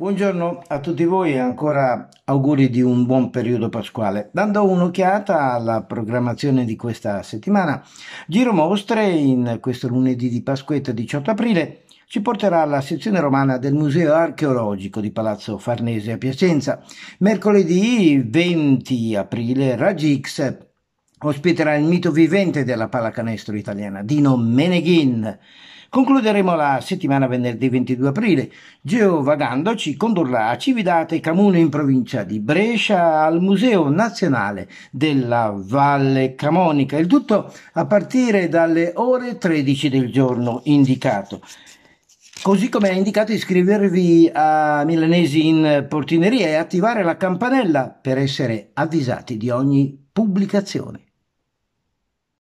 Buongiorno a tutti voi e ancora auguri di un buon periodo pasquale. Dando un'occhiata alla programmazione di questa settimana, Giro Mostre in questo lunedì di Pasquetta 18 aprile ci porterà alla sezione romana del Museo archeologico di Palazzo Farnese a Piacenza. Mercoledì 20 aprile Raggi X ospiterà il mito vivente della pallacanestro italiana, Dino Meneghin. Concluderemo la settimana venerdì 22 aprile. Geovagando ci condurrà a Cividate Camune in provincia di Brescia al Museo Nazionale della Valle Camonica. Il tutto a partire dalle ore 13 del giorno indicato. Così come è indicato iscrivervi a Milanesi in Portineria e attivare la campanella per essere avvisati di ogni pubblicazione.